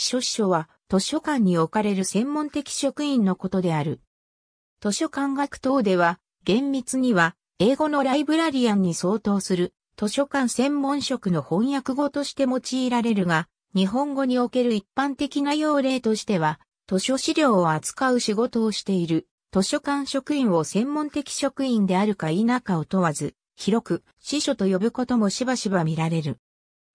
書書は図書館に置かれる専門的職員のことである。図書館学等では、厳密には、英語のライブラリアンに相当する図書館専門職の翻訳語として用いられるが、日本語における一般的な用例としては、図書資料を扱う仕事をしている図書館職員を専門的職員であるか否かを問わず、広く、司書と呼ぶこともしばしば見られる。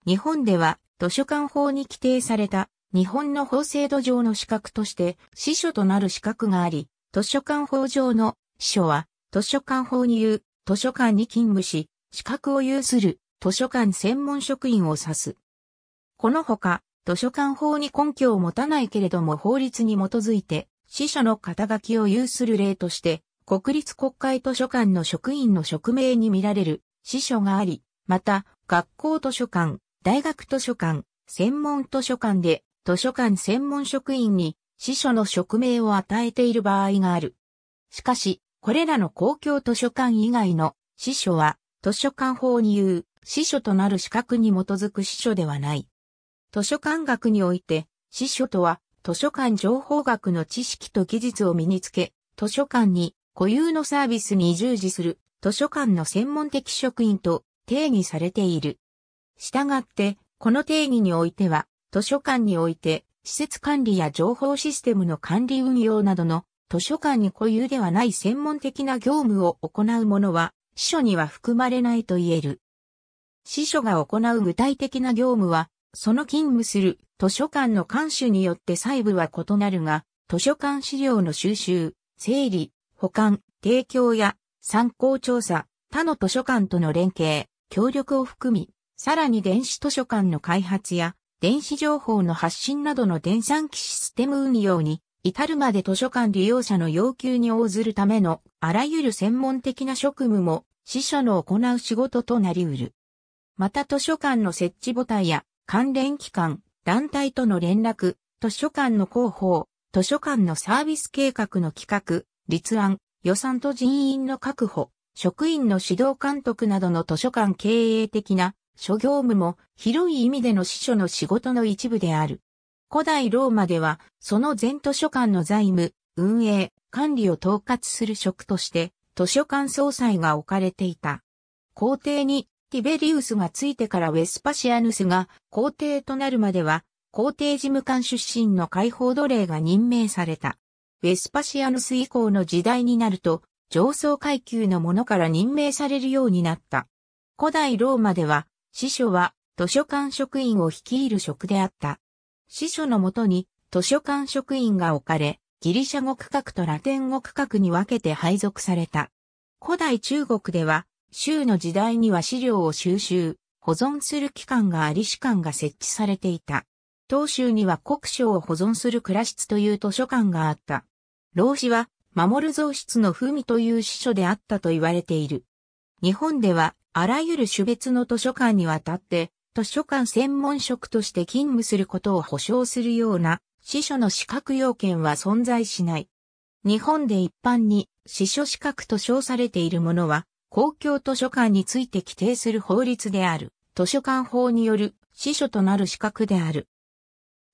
日本では、図書館法に規定された日本の法制度上の資格として、司書となる資格があり、図書館法上の司書は、図書館法に言う、図書館に勤務し、資格を有する、図書館専門職員を指す。このほか、図書館法に根拠を持たないけれども法律に基づいて、司書の肩書きを有する例として、国立国会図書館の職員の職名に見られる司書があり、また、学校図書館、大学図書館、専門図書館で図書館専門職員に司書の職名を与えている場合がある。しかし、これらの公共図書館以外の司書は図書館法に言う司書となる資格に基づく司書ではない。図書館学において司書とは図書館情報学の知識と技術を身につけ、図書館に固有のサービスに従事する図書館の専門的職員と定義されている。したがって、この定義においては、図書館において、施設管理や情報システムの管理運用などの図書館に固有ではない専門的な業務を行う者は、司書には含まれないと言える。司書が行う具体的な業務は、その勤務する図書館の監守によって細部は異なるが、図書館資料の収集、整理、保管、提供や参考調査、他の図書館との連携、協力を含み、さらに電子図書館の開発や電子情報の発信などの電算機システム運用に、至るまで図書館利用者の要求に応ずるための、あらゆる専門的な職務も、司書の行う仕事となりうる。また図書館の設置母体や、関連機関、団体との連絡、図書館の広報、図書館のサービス計画の企画、立案、予算と人員の確保、職員の指導監督などの図書館経営的な諸業務も広い意味での司書の仕事の一部である。古代ローマでは、その全図書館の財務、運営、管理を統括する職として、図書館総裁が置かれていた。皇帝にティベリウスがついてからウェスパシアヌスが皇帝となるまでは、皇帝事務官出身の解放奴隷が任命された。ウェスパシアヌス以降の時代になると、上層階級の者から任命されるようになった。古代ローマでは、司書は図書館職員を率いる職であった。司書のもとに図書館職員が置かれ、ギリシャ語区画とラテン語区画に分けて配属された。古代中国では、州の時代には資料を収集、保存する機関があり士官が設置されていた。当州には国書を保存する倉室という図書館があった。老子は、守る増室の文という司書であったと言われている。日本ではあらゆる種別の図書館にわたって図書館専門職として勤務することを保障するような司書の資格要件は存在しない。日本で一般に司書資格と称されているものは公共図書館について規定する法律である図書館法による司書となる資格である。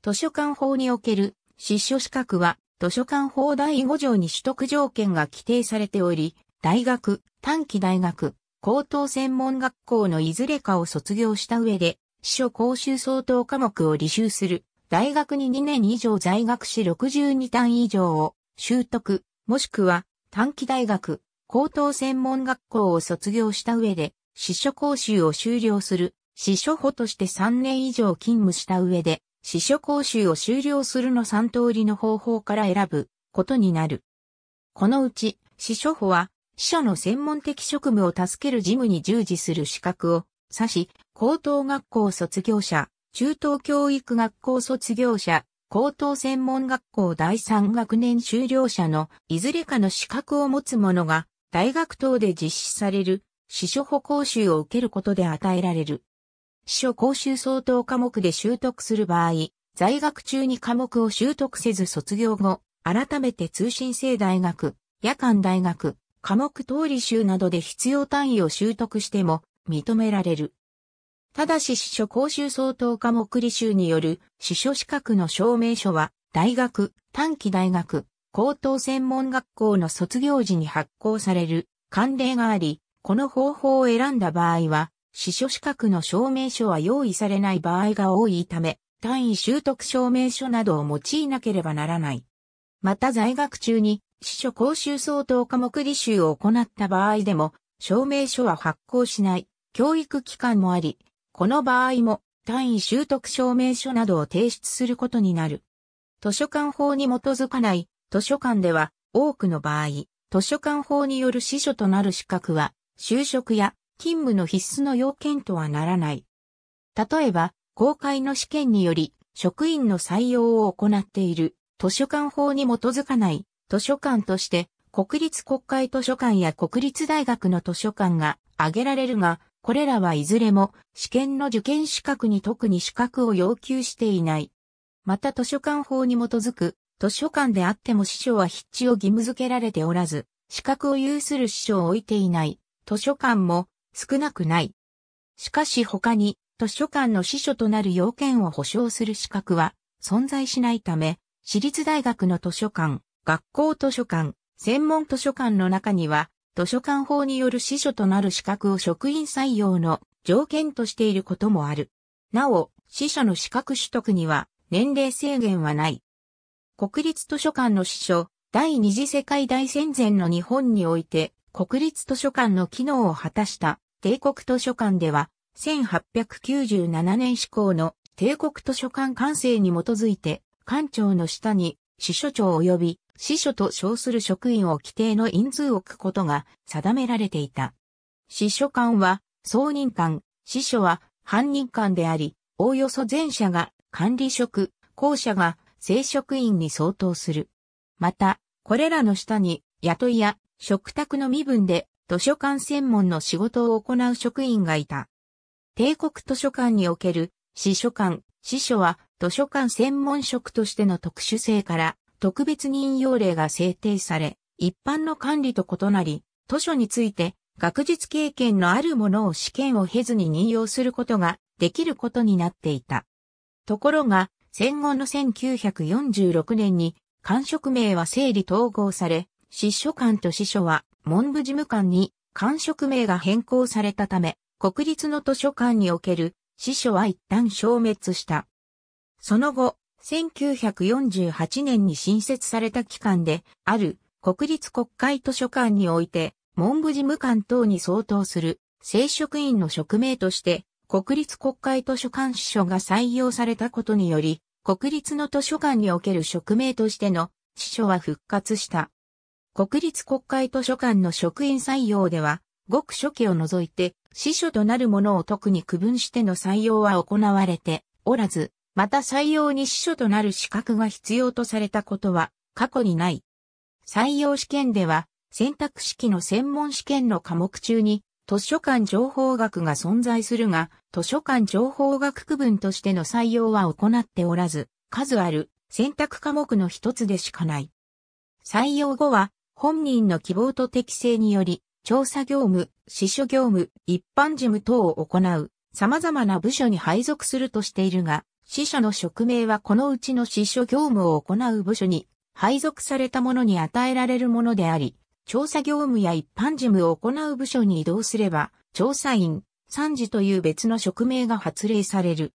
図書館法における司書資格は図書館法第5条に取得条件が規定されており、大学、短期大学、高等専門学校のいずれかを卒業した上で、司書講習相当科目を履修する、大学に2年以上在学し62単以上を習得、もしくは短期大学、高等専門学校を卒業した上で、司書講習を修了する、司書補として3年以上勤務した上で、司書講習を修了するの3通りの方法から選ぶことになる。このうち、司書補は、者の専門的職務を助ける事務に従事する資格を指し、高等学校卒業者、中等教育学校卒業者、高等専門学校第三学年修了者のいずれかの資格を持つ者が大学等で実施される司書補講習を受けることで与えられる。司書講習相当科目で習得する場合、在学中に科目を習得せず卒業後、改めて通信制大学、夜間大学、科目通り集などで必要単位を習得しても認められる。ただし、司書講習相当科目履修による司書資格の証明書は、大学、短期大学、高等専門学校の卒業時に発行される慣例があり、この方法を選んだ場合は、司書資格の証明書は用意されない場合が多いため、単位習得証明書などを用いなければならない。また在学中に司書講習相当科目履修を行った場合でも、証明書は発行しない教育機関もあり、この場合も単位習得証明書などを提出することになる。図書館法に基づかない図書館では多くの場合、図書館法による司書となる資格は就職や勤務の必須の要件とはならない。例えば、公開の試験により職員の採用を行っている図書館法に基づかない図書館として国立国会図書館や国立大学の図書館が挙げられるが、これらはいずれも試験の受験資格に特に資格を要求していない。また図書館法に基づく図書館であっても司書は筆致を義務付けられておらず、資格を有する司書を置いていない図書館も少なくない。しかし他に図書館の司書となる要件を保障する資格は存在しないため、私立大学の図書館、学校図書館、専門図書館の中には、図書館法による司書となる資格を職員採用の条件としていることもある。なお、司書の資格取得には年齢制限はない。国立図書館の司書、第二次世界大戦前の日本において、国立図書館の機能を果たした帝国図書館では、1897年施行の帝国図書館管制に基づいて、館長の下に司書長及び司書と称する職員を規定の人数を置くことが定められていた。司書官は、総任官、司書は、犯人官であり、おおよそ前者が管理職、後者が正職員に相当する。また、これらの下に、雇いや、食卓の身分で、図書館専門の仕事を行う職員がいた。帝国図書館における、司書官、司書は、図書館専門職としての特殊性から、特別任用令が制定され、一般の管理と異なり、図書について学術経験のあるものを試験を経ずに任用することができることになっていた。ところが、戦後の1946年に、官職名は整理統合され、司書官と司書は文部事務官に官職名が変更されたため、国立の図書館における司書は一旦消滅した。その後、1948年に新設された機関で、ある国立国会図書館において、文部事務官等に相当する正職員の職名として、国立国会図書館司書が採用されたことにより、国立の図書館における職名としての司書は復活した。国立国会図書館の職員採用では、ごく初期を除いて、司書となるものを特に区分しての採用は行われておらず、また採用に司書となる資格が必要とされたことは過去にない。採用試験では選択式の専門試験の科目中に図書館情報学が存在するが、図書館情報学区分としての採用は行っておらず、数ある選択科目の一つでしかない。採用後は本人の希望と適性により、調査業務、司書業務、一般事務等を行う、様々な部署に配属するとしているが、司書の職名はこのうちの司書業務を行う部署に配属された者に与えられるものであり、調査業務や一般事務を行う部署に移動すれば、調査員、参事という別の職名が発令される。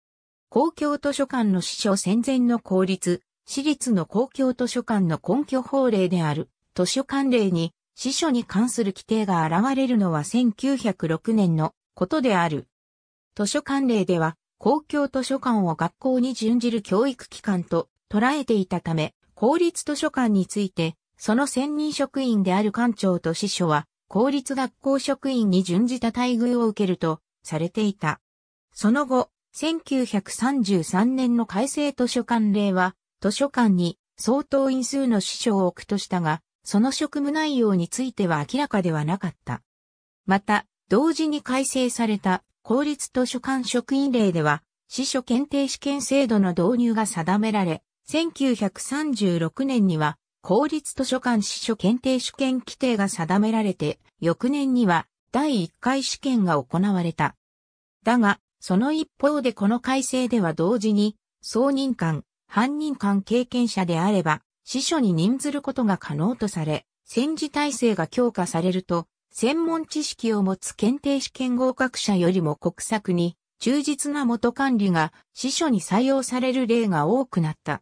公共図書館の司書戦前の公立、私立の公共図書館の根拠法令である、図書館令に、司書に関する規定が現れるのは1906年のことである。図書館令では、公共図書館を学校に準じる教育機関と捉えていたため、公立図書館について、その専任職員である館長と司書は、公立学校職員に準じた待遇を受けると、されていた。その後、1933年の改正図書館令は、図書館に相当因数の司書を置くとしたが、その職務内容については明らかではなかった。また、同時に改正された公立図書館職員令では、司書検定試験制度の導入が定められ、1936年には、公立図書館司書検定試験規定が定められて、翌年には第1回試験が行われた。だが、その一方でこの改正では同時に、総任官、犯人官経験者であれば、司書に任ずることが可能とされ、戦時体制が強化されると、専門知識を持つ検定試験合格者よりも国策に忠実な元管理が司書に採用される例が多くなった。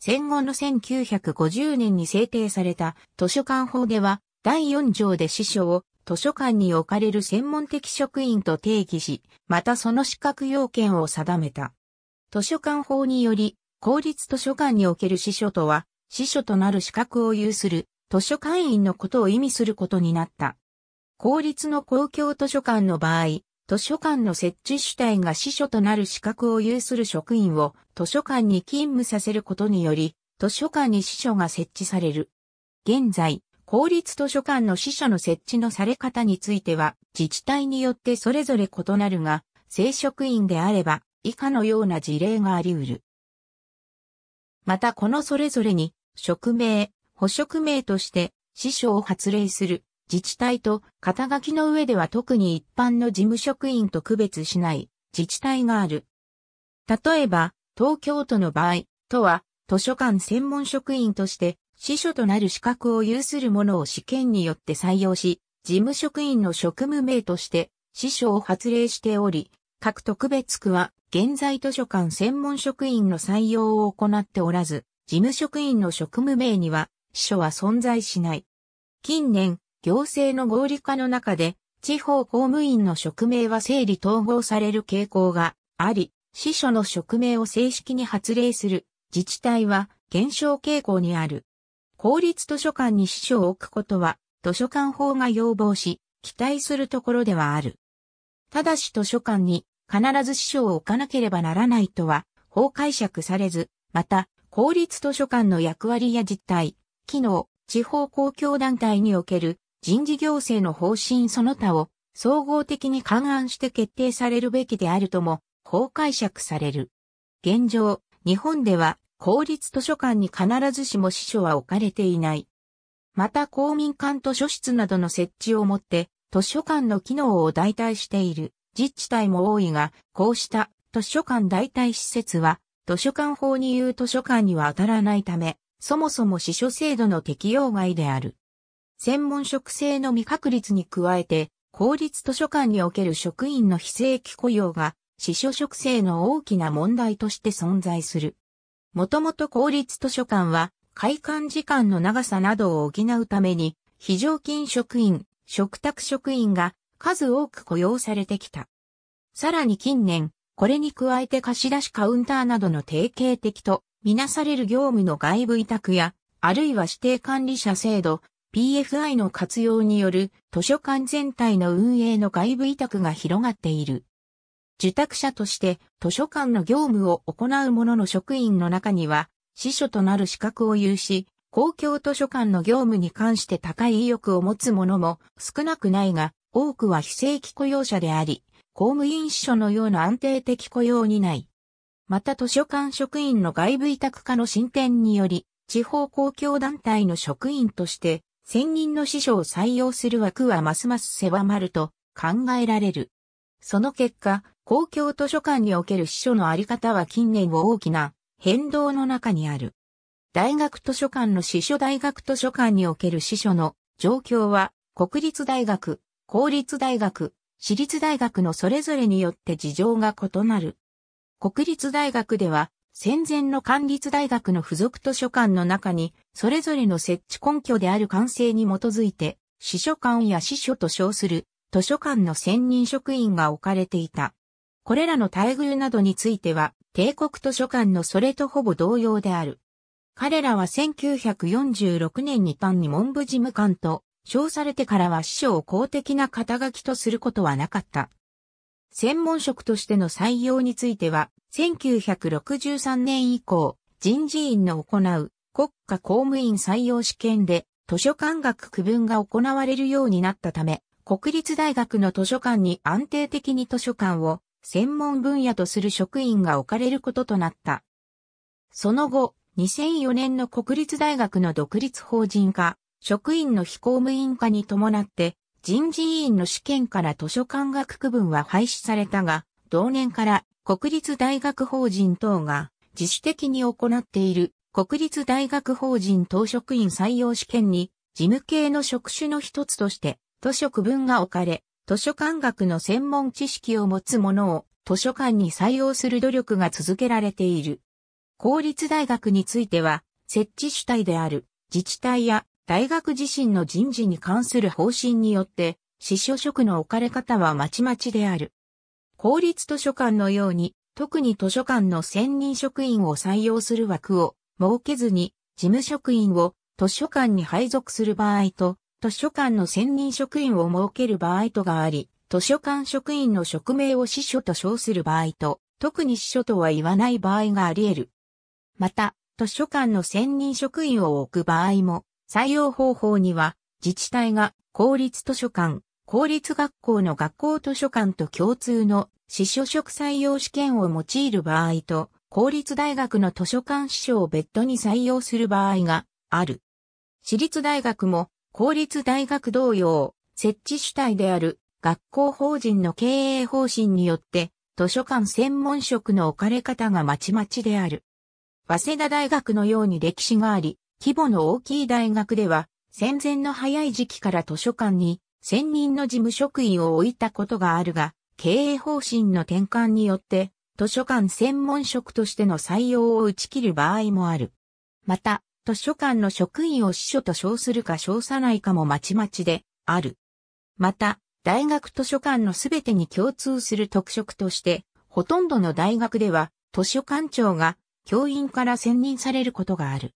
戦後の1950年に制定された図書館法では第4条で司書を図書館に置かれる専門的職員と定義し、またその資格要件を定めた。図書館法により、公立図書館における司書とは、司書となる資格を有する図書館員のことを意味することになった。公立の公共図書館の場合、図書館の設置主体が司書となる資格を有する職員を図書館に勤務させることにより、図書館に司書が設置される。現在、公立図書館の司書の設置のされ方については、自治体によってそれぞれ異なるが、正職員であれば、以下のような事例があり得る。またこのそれぞれに、職名、補職名として、司書を発令する自治体と肩書きの上では特に一般の事務職員と区別しない自治体がある。例えば、東京都の場合、都は図書館専門職員として、司書となる資格を有する者を試験によって採用し、事務職員の職務名として、司書を発令しており、各特別区は、現在図書館専門職員の採用を行っておらず、事務職員の職務名には、司書は存在しない。近年、行政の合理化の中で、地方公務員の職名は整理統合される傾向があり、司書の職名を正式に発令する自治体は減少傾向にある。公立図書館に司書を置くことは図書館法が要望し、期待するところではある。ただし図書館に必ず司書を置かなければならないとは法解釈されず、また公立図書館の役割や実態、機能、地方公共団体における人事行政の方針その他を総合的に勘案して決定されるべきであるとも、こう解釈される。現状、日本では公立図書館に必ずしも司書は置かれていない。また公民館図書室などの設置をもって、図書館の機能を代替している自治体も多いが、こうした図書館代替施設は、図書館法に言う図書館には当たらないため、そもそも司書制度の適用外である。専門職制の未確率に加えて、公立図書館における職員の非正規雇用が、司書職制の大きな問題として存在する。もともと公立図書館は、開館時間の長さなどを補うために、非常勤職員、嘱託職員が数多く雇用されてきた。さらに近年、これに加えて貸し出しカウンターなどの定型的とみなされる業務の外部委託や、あるいは指定管理者制度、PFI の活用による図書館全体の運営の外部委託が広がっている。受託者として図書館の業務を行う者の職員の中には、司書となる資格を有し、公共図書館の業務に関して高い意欲を持つ者も少なくないが、多くは非正規雇用者であり、公務員司書のような安定的雇用にない。また図書館職員の外部委託化の進展により、地方公共団体の職員として専任の司書を採用する枠はますます狭まると考えられる。その結果、公共図書館における司書のあり方は近年を大きな変動の中にある。大学図書館の司書大学図書館における司書の状況は国立大学、公立大学、私立大学のそれぞれによって事情が異なる。国立大学では戦前の官立大学の付属図書館の中に、それぞれの設置根拠である完成に基づいて、司書館や司書と称する図書館の専任職員が置かれていた。これらの待遇などについては、帝国図書館のそれとほぼ同様である。彼らは1946年に単に文部事務官と称されてからは司書を公的な肩書きとすることはなかった。専門職としての採用については、1963年以降、人事院の行う国家公務員採用試験で図書館学区分が行われるようになったため、国立大学の図書館に安定的に図書館を専門分野とする職員が置かれることとなった。その後、2004年の国立大学の独立法人化、職員の非公務員化に伴って、人事委員の試験から図書館学区分は廃止されたが、同年から国立大学法人等が自主的に行っている国立大学法人等職員採用試験に事務系の職種の一つとして図書区分が置かれ、図書館学の専門知識を持つ者を図書館に採用する努力が続けられている。公立大学については、設置主体である自治体や大学自身の人事に関する方針によって、司書職の置かれ方はまちまちである。公立図書館のように、特に図書館の専任職員を採用する枠を設けずに、事務職員を図書館に配属する場合と、図書館の専任職員を設ける場合とがあり、図書館職員の職名を司書と称する場合と、特に司書とは言わない場合があり得る。また、図書館の専任職員を置く場合も、採用方法には、自治体が公立図書館、公立学校の学校図書館と共通の司書職採用試験を用いる場合と、公立大学の図書館司書を別途に採用する場合がある。私立大学も公立大学同様、設置主体である学校法人の経営方針によって、図書館専門職の置かれ方がまちまちである。早稲田大学のように歴史があり、規模の大きい大学では、戦前の早い時期から図書館に専任の事務職員を置いたことがあるが、経営方針の転換によって、図書館専門職としての採用を打ち切る場合もある。また、図書館の職員を司書と称するか称さないかもまちまちである。また、大学図書館のすべてに共通する特色として、ほとんどの大学では図書館長が教員から選任されることがある。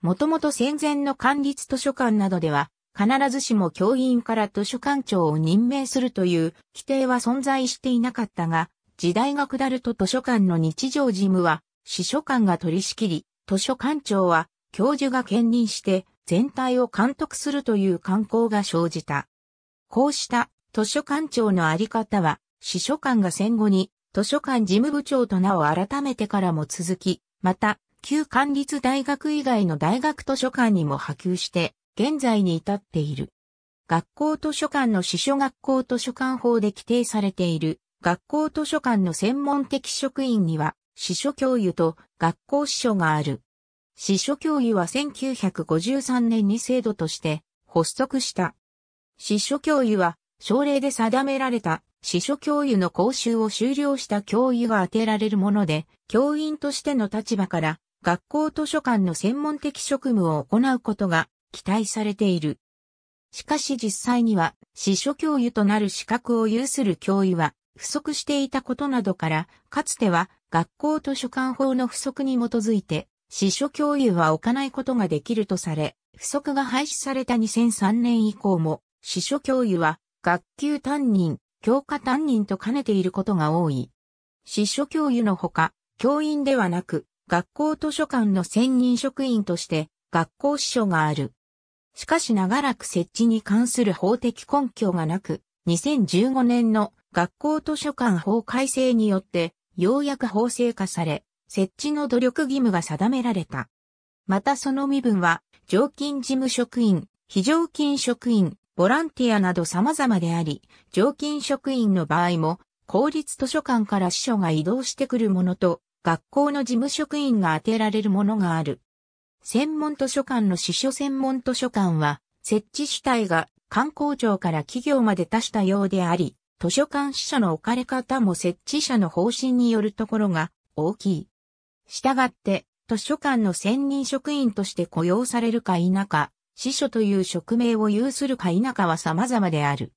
もともと戦前の管理図書館などでは必ずしも教員から図書館長を任命するという規定は存在していなかったが、時代が下ると図書館の日常事務は、司書官が取り仕切り、図書館長は教授が兼任して全体を監督するという慣行が生じた。こうした図書館長のあり方は、司書官が戦後に図書館事務部長と名を改めてからも続き、また、旧管立大学以外の大学図書館にも波及して、現在に至っている。学校図書館の司書学校図書館法で規定されている学校図書館の専門的職員には司書教諭と学校司書がある。司書教諭は1953年に制度として発足した。司書教諭は省令で定められた司書教諭の講習を終了した教諭が当てられるもので、教員としての立場から学校図書館の専門的職務を行うことが期待されている。しかし実際には、司書教諭となる資格を有する教諭は不足していたことなどから、かつては学校図書館法の不足に基づいて、司書教諭は置かないことができるとされ、不足が廃止された2003年以降も、司書教諭は学級担任、教科担任と兼ねていることが多い。司書教諭のほか、教員ではなく、学校図書館の専任職員として、学校司書がある。しかし長らく設置に関する法的根拠がなく、2015年の学校図書館法改正によって、ようやく法制化され、設置の努力義務が定められた。またその身分は、常勤事務職員、非常勤職員、ボランティアなど様々であり、常勤職員の場合も、公立図書館から司書が移動してくるものと、学校の事務職員が当てられるものがある。専門図書館の司書専門図書館は、設置主体が官公庁から企業まで多したようであり、図書館司書の置かれ方も設置者の方針によるところが大きい。したがって、図書館の専任職員として雇用されるか否か、司書という職名を有するか否かは様々である。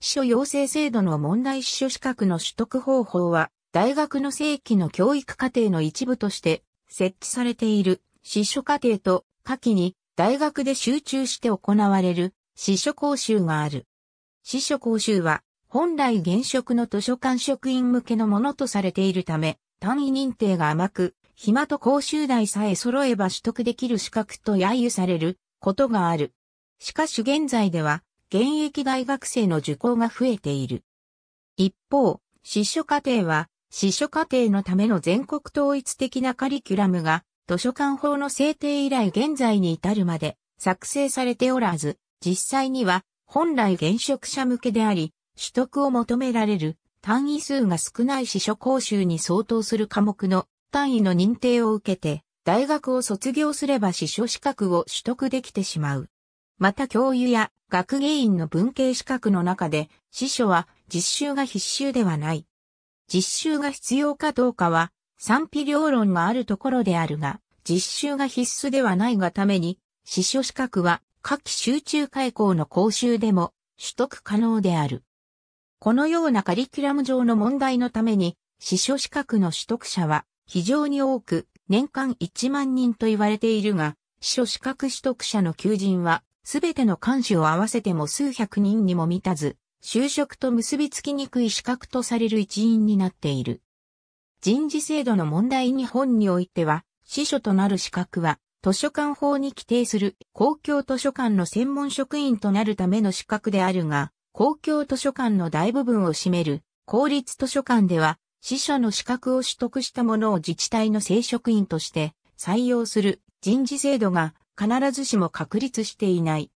司書養成制度の問題司書資格の取得方法は、大学の正規の教育課程の一部として設置されている司書課程と下記に大学で集中して行われる司書講習がある。司書講習は本来現職の図書館職員向けのものとされているため、単位認定が甘く、暇と講習代さえ揃えば取得できる資格と揶揄されることがある。しかし現在では、現役大学生の受講が増えている。一方、司書課程は、司書課程のための全国統一的なカリキュラムが図書館法の制定以来現在に至るまで作成されておらず、実際には本来現職者向けであり、取得を求められる単位数が少ない司書講習に相当する科目の単位の認定を受けて、大学を卒業すれば司書資格を取得できてしまう。また教諭や学芸員の文系資格の中で、司書は実習が必修ではない。実習が必要かどうかは、賛否両論があるところであるが、実習が必須ではないがために、司書資格は下期集中開校の講習でも取得可能である。このようなカリキュラム上の問題のために、司書資格の取得者は非常に多く、年間1万人と言われているが、司書資格取得者の求人は、すべての監視を合わせても数百人にも満たず、就職と結びつきにくい資格とされる一因になっている。人事制度の問題日本においては、司書となる資格は、図書館法に規定する公共図書館の専門職員となるための資格であるが、公共図書館の大部分を占める公立図書館では、司書の資格を取得した者を自治体の正職員として採用する人事制度が必ずしも確立していない。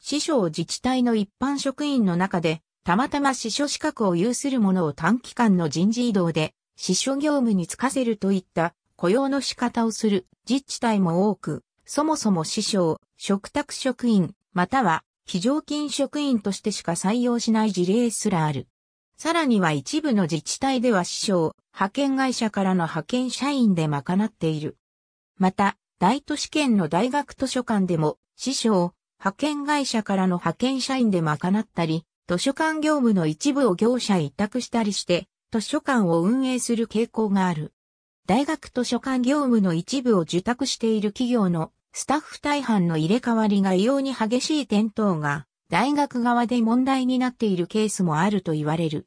司書を自治体の一般職員の中で、たまたま司書資格を有する者を短期間の人事異動で支所業務に就かせるといった雇用の仕方をする自治体も多く、そもそも師所、嘱託職員、または非常勤職員としてしか採用しない事例すらある。さらには一部の自治体では師所、派遣会社からの派遣社員で賄っている。また、大都市圏の大学図書館でも、師所、派遣会社からの派遣社員で賄ったり、図書館業務の一部を業者委託したりして、図書館を運営する傾向がある。大学図書館業務の一部を受託している企業のスタッフ大半の入れ替わりが異様に激しい点灯が大学側で問題になっているケースもあると言われる。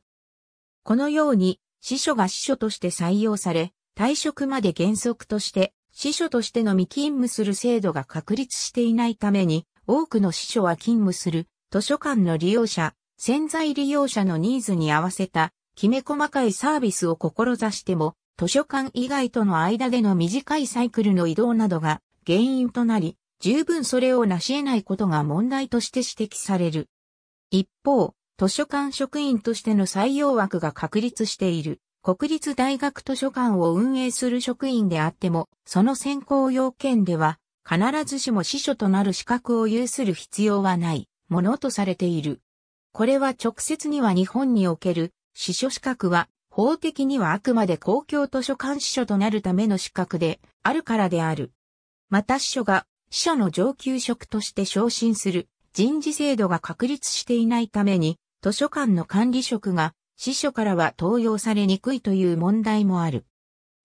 このように、司書が司書として採用され、退職まで原則として、司書としての未勤務する制度が確立していないために、多くの司書は勤務する図書館の利用者、潜在利用者のニーズに合わせたきめ細かいサービスを志しても、図書館以外との間での短いサイクルの移動などが原因となり、十分それを成し得ないことが問題として指摘される。一方、図書館職員としての採用枠が確立している国立大学図書館を運営する職員であっても、その選考要件では、必ずしも司書となる資格を有する必要はないものとされている。これは直接には日本における司書資格は、法的にはあくまで公共図書館司書となるための資格であるからである。また司書が司書の上級職として昇進する人事制度が確立していないために図書館の管理職が司書からは登用されにくいという問題もある。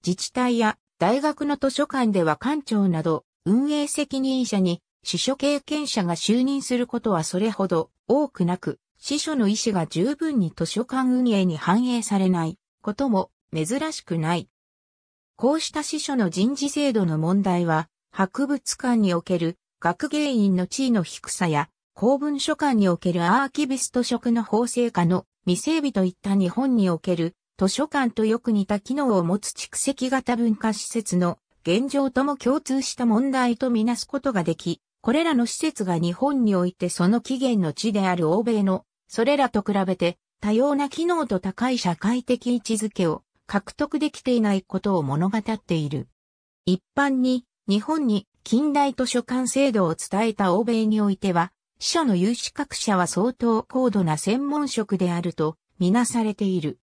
自治体や大学の図書館では館長など運営責任者に司書経験者が就任することはそれほど多くなく、司書の意思が十分に図書館運営に反映されないことも珍しくない。こうした司書の人事制度の問題は、博物館における学芸員の地位の低さや、公文書館におけるアーキビスト職の法制化の未整備といった日本における図書館とよく似た機能を持つ蓄積型文化施設の現状とも共通した問題とみなすことができ、これらの施設が日本においてその起源の地である欧米の、それらと比べて多様な機能と高い社会的位置づけを獲得できていないことを物語っている。一般に日本に近代図書館制度を伝えた欧米においては、司書の有資格者は相当高度な専門職であるとみなされている。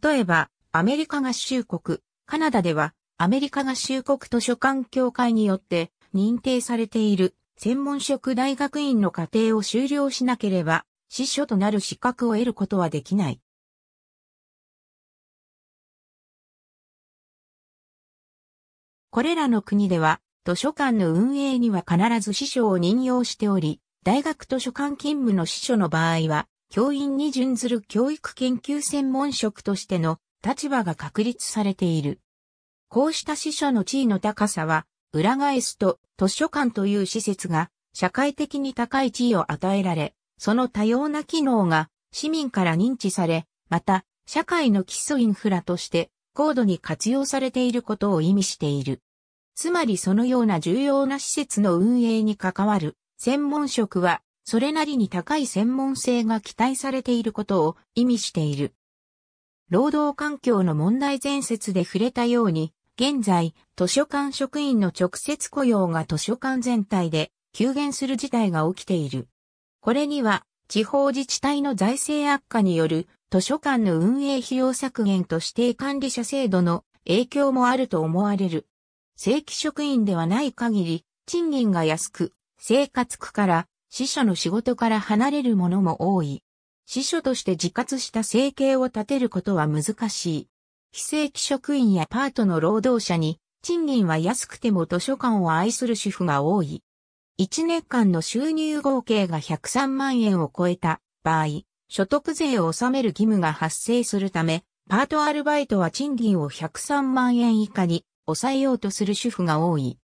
例えば、アメリカ合衆国、カナダでは、アメリカ合衆国図書館協会によって、認定されている専門職大学院の課程を修了しなければ、司書となる資格を得ることはできない。これらの国では、図書館の運営には必ず司書を任用しており、大学図書館勤務の司書の場合は、教員に準ずる教育研究専門職としての立場が確立されている。こうした司書の地位の高さは、裏返すと図書館という施設が社会的に高い地位を与えられ、その多様な機能が市民から認知され、また社会の基礎インフラとして高度に活用されていることを意味している。つまりそのような重要な施設の運営に関わる専門職はそれなりに高い専門性が期待されていることを意味している。労働環境の問題前説で触れたように、現在、図書館職員の直接雇用が図書館全体で急減する事態が起きている。これには、地方自治体の財政悪化による図書館の運営費用削減と指定管理者制度の影響もあると思われる。正規職員ではない限り、賃金が安く、生活苦から、司書の仕事から離れる者も多い。司書として自活した生計を立てることは難しい。非正規職員やパートの労働者に、賃金は安くても図書館を愛する主婦が多い。1年間の収入合計が103万円を超えた場合、所得税を納める義務が発生するため、パートアルバイトは賃金を103万円以下に抑えようとする主婦が多い。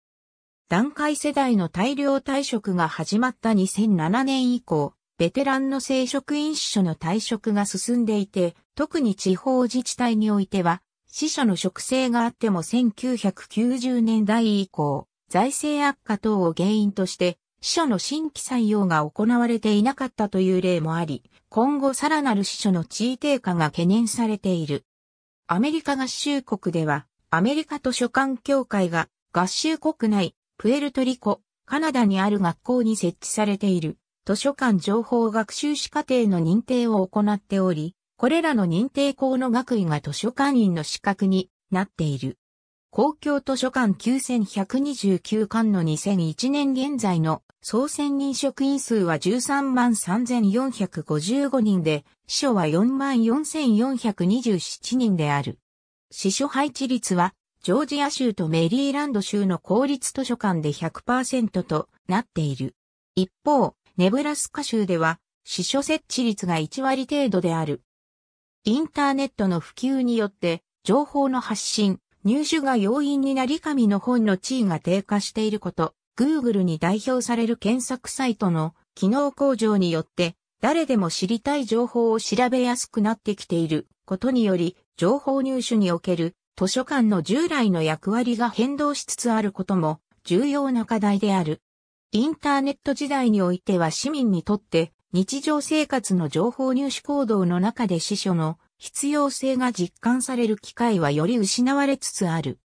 段階世代の大量退職が始まった2007年以降、ベテランの聖職員司書の退職が進んでいて、特に地方自治体においては、司書の職制があっても1990年代以降、財政悪化等を原因として、司書の新規採用が行われていなかったという例もあり、今後さらなる司書の地位低下が懸念されている。アメリカ合衆国では、アメリカ図書館協会が合衆国内、プエルトリコ、カナダにある学校に設置されている図書館情報学習士課程の認定を行っており、これらの認定校の学位が図書館員の資格になっている。公共図書館9129館の2001年現在の総選任職員数は13万3455人で、司書は4万4427人である。司書配置率は、ジョージア州とメリーランド州の公立図書館で100%となっている。一方、ネブラスカ州では、司書設置率が1割程度である。インターネットの普及によって、情報の発信、入手が容易になり神の本の地位が低下していること、Google に代表される検索サイトの機能向上によって、誰でも知りたい情報を調べやすくなってきていることにより、情報入手における図書館の従来の役割が変動しつつあることも重要な課題である。インターネット時代においては市民にとって日常生活の情報入手行動の中で司書の必要性が実感される機会はより失われつつある。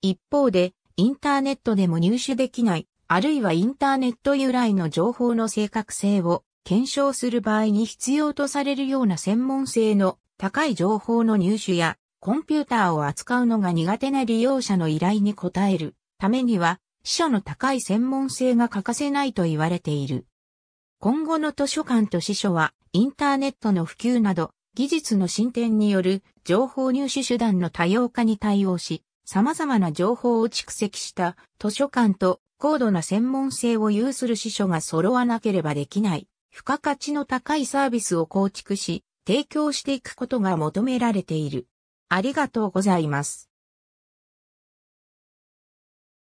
一方で、インターネットでも入手できない、あるいはインターネット由来の情報の正確性を検証する場合に必要とされるような専門性の高い情報の入手や、コンピューターを扱うのが苦手な利用者の依頼に応えるためには、司書の高い専門性が欠かせないと言われている。今後の図書館と司書は、インターネットの普及など、技術の進展による情報入手手段の多様化に対応し、様々な情報を蓄積した図書館と高度な専門性を有する司書が揃わなければできない、付加価値の高いサービスを構築し、提供していくことが求められている。ありがとうございます。